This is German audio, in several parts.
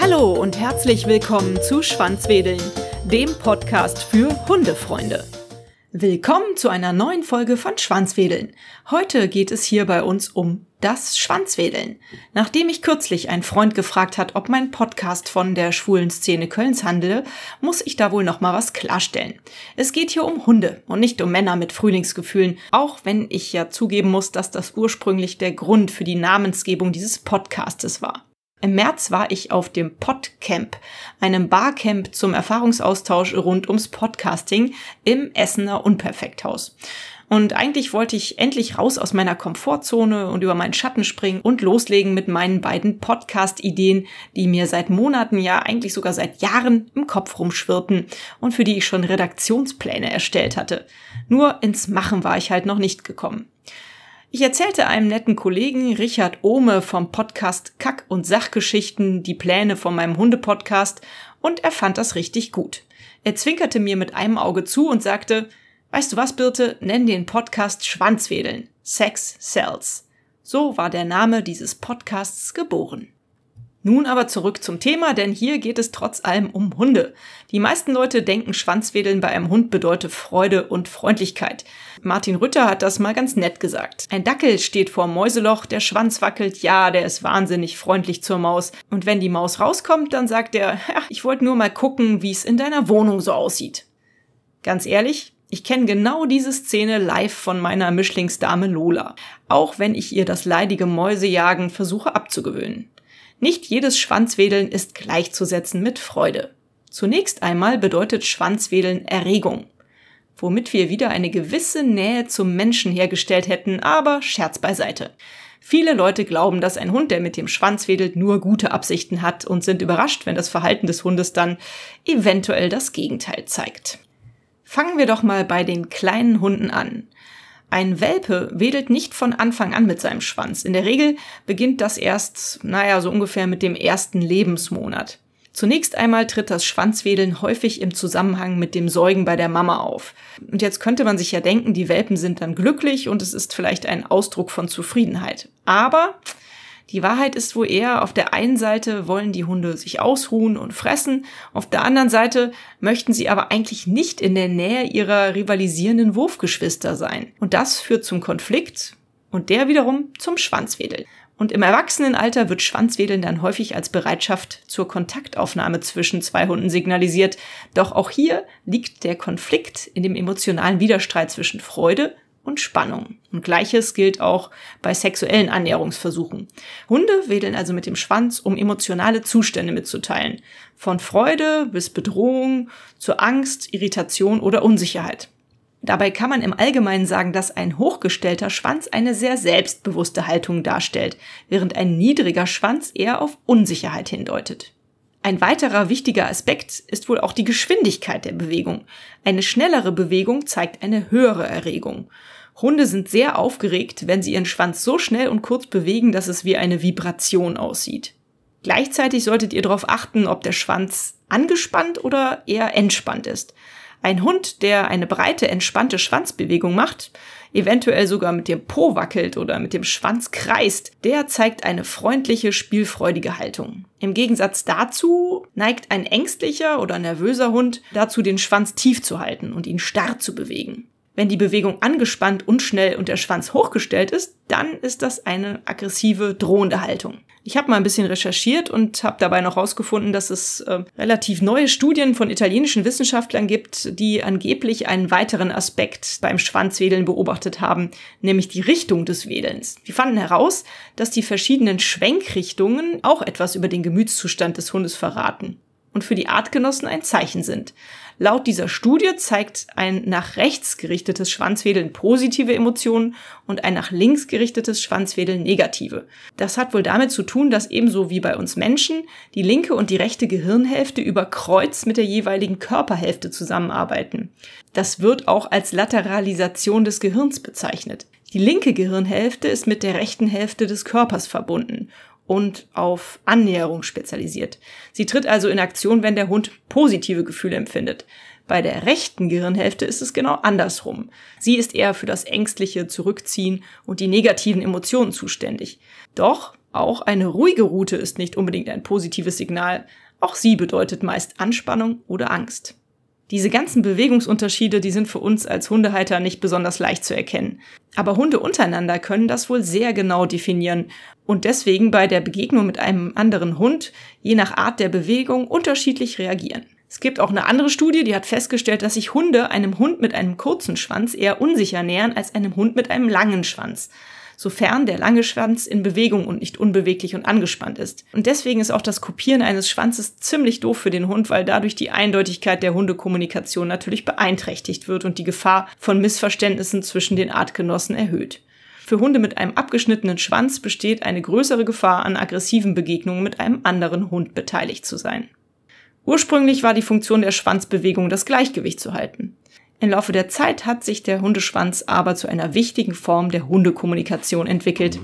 Hallo und herzlich willkommen zu Schwanzwedeln, dem Podcast für Hundefreunde. Willkommen zu einer neuen Folge von Schwanzwedeln. Heute geht es hier bei uns um das Schwanzwedeln. Nachdem ich kürzlich ein Freund gefragt hat, ob mein Podcast von der schwulen Szene Kölns handele, muss ich da wohl nochmal was klarstellen. Es geht hier um Hunde und nicht um Männer mit Frühlingsgefühlen, auch wenn ich ja zugeben muss, dass das ursprünglich der Grund für die Namensgebung dieses Podcastes war. Im März war ich auf dem Podcamp, einem Barcamp zum Erfahrungsaustausch rund ums Podcasting im Essener Unperfekthaus. Und eigentlich wollte ich endlich raus aus meiner Komfortzone und über meinen Schatten springen und loslegen mit meinen beiden Podcast-Ideen, die mir seit Monaten, ja eigentlich sogar seit Jahren im Kopf rumschwirrten und für die ich schon Redaktionspläne erstellt hatte. Nur ins Machen war ich halt noch nicht gekommen. Ich erzählte einem netten Kollegen Richard Ohme vom Podcast Kack- und Sachgeschichten die Pläne von meinem Hundepodcast und er fand das richtig gut. Er zwinkerte mir mit einem Auge zu und sagte, weißt du was, Birte, nenn den Podcast Schwanzwedeln. Sex Sells. So war der Name dieses Podcasts geboren. Nun aber zurück zum Thema, denn hier geht es trotz allem um Hunde. Die meisten Leute denken, Schwanzwedeln bei einem Hund bedeute Freude und Freundlichkeit. Martin Rütter hat das mal ganz nett gesagt. Ein Dackel steht vor Mäuseloch, der Schwanz wackelt, ja, der ist wahnsinnig freundlich zur Maus. Und wenn die Maus rauskommt, dann sagt er, ja, ich wollte nur mal gucken, wie es in deiner Wohnung so aussieht. Ganz ehrlich, ich kenne genau diese Szene live von meiner Mischlingsdame Lola, auch wenn ich ihr das leidige Mäusejagen versuche abzugewöhnen. Nicht jedes Schwanzwedeln ist gleichzusetzen mit Freude. Zunächst einmal bedeutet Schwanzwedeln Erregung, womit wir wieder eine gewisse Nähe zum Menschen hergestellt hätten, aber Scherz beiseite. Viele Leute glauben, dass ein Hund, der mit dem Schwanz wedelt, nur gute Absichten hat und sind überrascht, wenn das Verhalten des Hundes dann eventuell das Gegenteil zeigt. Fangen wir doch mal bei den kleinen Hunden an. Ein Welpe wedelt nicht von Anfang an mit seinem Schwanz. In der Regel beginnt das erst, naja, so ungefähr mit dem ersten Lebensmonat. Zunächst einmal tritt das Schwanzwedeln häufig im Zusammenhang mit dem Säugen bei der Mama auf. Und jetzt könnte man sich ja denken, die Welpen sind dann glücklich und es ist vielleicht ein Ausdruck von Zufriedenheit. Aber die Wahrheit ist wohl eher, auf der einen Seite wollen die Hunde sich ausruhen und fressen, auf der anderen Seite möchten sie aber eigentlich nicht in der Nähe ihrer rivalisierenden Wurfgeschwister sein. Und das führt zum Konflikt und der wiederum zum Schwanzwedeln. Und im Erwachsenenalter wird Schwanzwedeln dann häufig als Bereitschaft zur Kontaktaufnahme zwischen zwei Hunden signalisiert. Doch auch hier liegt der Konflikt in dem emotionalen Widerstreit zwischen Freude und Spannung. Und gleiches gilt auch bei sexuellen Annäherungsversuchen. Hunde wedeln also mit dem Schwanz, um emotionale Zustände mitzuteilen. Von Freude bis Bedrohung zu Angst, Irritation oder Unsicherheit. Dabei kann man im Allgemeinen sagen, dass ein hochgestellter Schwanz eine sehr selbstbewusste Haltung darstellt, während ein niedriger Schwanz eher auf Unsicherheit hindeutet. Ein weiterer wichtiger Aspekt ist wohl auch die Geschwindigkeit der Bewegung. Eine schnellere Bewegung zeigt eine höhere Erregung. Hunde sind sehr aufgeregt, wenn sie ihren Schwanz so schnell und kurz bewegen, dass es wie eine Vibration aussieht. Gleichzeitig solltet ihr darauf achten, ob der Schwanz angespannt oder eher entspannt ist. Ein Hund, der eine breite, entspannte Schwanzbewegung macht, eventuell sogar mit dem Po wackelt oder mit dem Schwanz kreist, der zeigt eine freundliche, spielfreudige Haltung. Im Gegensatz dazu neigt ein ängstlicher oder nervöser Hund dazu, den Schwanz tief zu halten und ihn starr zu bewegen. Wenn die Bewegung angespannt, und schnell und der Schwanz hochgestellt ist, dann ist das eine aggressive, drohende Haltung. Ich habe mal ein bisschen recherchiert und habe dabei noch herausgefunden, dass es äh, relativ neue Studien von italienischen Wissenschaftlern gibt, die angeblich einen weiteren Aspekt beim Schwanzwedeln beobachtet haben, nämlich die Richtung des Wedelns. Die fanden heraus, dass die verschiedenen Schwenkrichtungen auch etwas über den Gemütszustand des Hundes verraten und für die Artgenossen ein Zeichen sind. Laut dieser Studie zeigt ein nach rechts gerichtetes Schwanzwedeln positive Emotionen und ein nach links gerichtetes Schwanzwedeln negative. Das hat wohl damit zu tun, dass ebenso wie bei uns Menschen die linke und die rechte Gehirnhälfte über Kreuz mit der jeweiligen Körperhälfte zusammenarbeiten. Das wird auch als Lateralisation des Gehirns bezeichnet. Die linke Gehirnhälfte ist mit der rechten Hälfte des Körpers verbunden und auf Annäherung spezialisiert. Sie tritt also in Aktion, wenn der Hund positive Gefühle empfindet. Bei der rechten Gehirnhälfte ist es genau andersrum. Sie ist eher für das ängstliche Zurückziehen und die negativen Emotionen zuständig. Doch auch eine ruhige Route ist nicht unbedingt ein positives Signal. Auch sie bedeutet meist Anspannung oder Angst. Diese ganzen Bewegungsunterschiede, die sind für uns als Hundehalter nicht besonders leicht zu erkennen. Aber Hunde untereinander können das wohl sehr genau definieren und deswegen bei der Begegnung mit einem anderen Hund je nach Art der Bewegung unterschiedlich reagieren. Es gibt auch eine andere Studie, die hat festgestellt, dass sich Hunde einem Hund mit einem kurzen Schwanz eher unsicher nähern als einem Hund mit einem langen Schwanz sofern der lange Schwanz in Bewegung und nicht unbeweglich und angespannt ist. Und deswegen ist auch das Kopieren eines Schwanzes ziemlich doof für den Hund, weil dadurch die Eindeutigkeit der Hundekommunikation natürlich beeinträchtigt wird und die Gefahr von Missverständnissen zwischen den Artgenossen erhöht. Für Hunde mit einem abgeschnittenen Schwanz besteht eine größere Gefahr, an aggressiven Begegnungen mit einem anderen Hund beteiligt zu sein. Ursprünglich war die Funktion der Schwanzbewegung, das Gleichgewicht zu halten. Im Laufe der Zeit hat sich der Hundeschwanz aber zu einer wichtigen Form der Hundekommunikation entwickelt.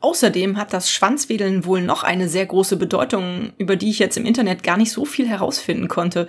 Außerdem hat das Schwanzwedeln wohl noch eine sehr große Bedeutung, über die ich jetzt im Internet gar nicht so viel herausfinden konnte.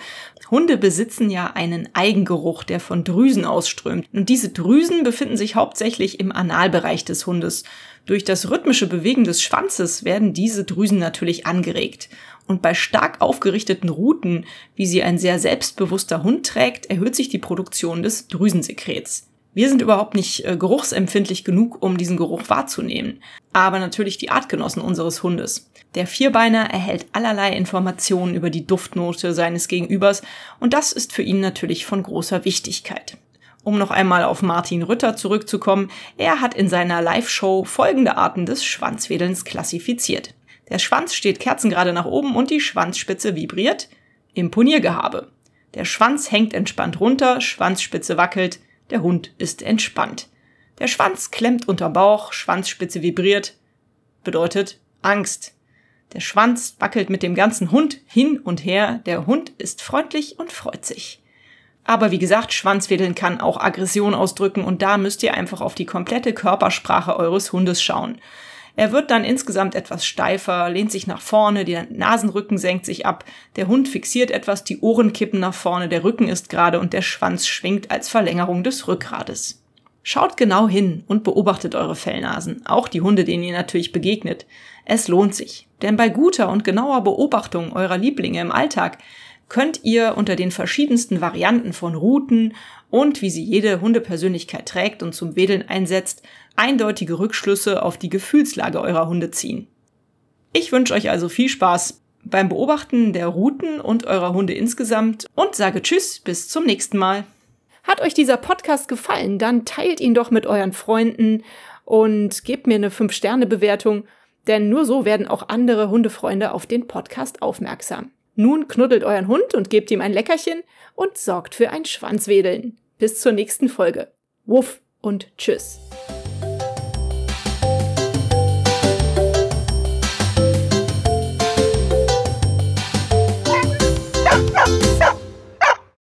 Hunde besitzen ja einen Eigengeruch, der von Drüsen ausströmt. Und diese Drüsen befinden sich hauptsächlich im Analbereich des Hundes. Durch das rhythmische Bewegen des Schwanzes werden diese Drüsen natürlich angeregt. Und bei stark aufgerichteten Ruten, wie sie ein sehr selbstbewusster Hund trägt, erhöht sich die Produktion des Drüsensekrets. Wir sind überhaupt nicht äh, geruchsempfindlich genug, um diesen Geruch wahrzunehmen. Aber natürlich die Artgenossen unseres Hundes. Der Vierbeiner erhält allerlei Informationen über die Duftnote seines Gegenübers und das ist für ihn natürlich von großer Wichtigkeit. Um noch einmal auf Martin Rütter zurückzukommen, er hat in seiner Live-Show folgende Arten des Schwanzwedelns klassifiziert. Der Schwanz steht kerzengerade nach oben und die Schwanzspitze vibriert Imponiergehabe. Der Schwanz hängt entspannt runter, Schwanzspitze wackelt, der Hund ist entspannt. Der Schwanz klemmt unter Bauch, Schwanzspitze vibriert, bedeutet Angst. Der Schwanz wackelt mit dem ganzen Hund hin und her, der Hund ist freundlich und freut sich. Aber wie gesagt, Schwanzwedeln kann auch Aggression ausdrücken und da müsst ihr einfach auf die komplette Körpersprache eures Hundes schauen. Er wird dann insgesamt etwas steifer, lehnt sich nach vorne, der Nasenrücken senkt sich ab, der Hund fixiert etwas, die Ohren kippen nach vorne, der Rücken ist gerade und der Schwanz schwingt als Verlängerung des Rückgrades. Schaut genau hin und beobachtet eure Fellnasen, auch die Hunde, denen ihr natürlich begegnet. Es lohnt sich, denn bei guter und genauer Beobachtung eurer Lieblinge im Alltag könnt ihr unter den verschiedensten Varianten von Routen und wie sie jede Hundepersönlichkeit trägt und zum Wedeln einsetzt, eindeutige Rückschlüsse auf die Gefühlslage eurer Hunde ziehen. Ich wünsche euch also viel Spaß beim Beobachten der Routen und eurer Hunde insgesamt und sage Tschüss, bis zum nächsten Mal. Hat euch dieser Podcast gefallen, dann teilt ihn doch mit euren Freunden und gebt mir eine 5-Sterne-Bewertung, denn nur so werden auch andere Hundefreunde auf den Podcast aufmerksam. Nun knuddelt euren Hund und gebt ihm ein Leckerchen und sorgt für ein Schwanzwedeln. Bis zur nächsten Folge. Wuff und tschüss.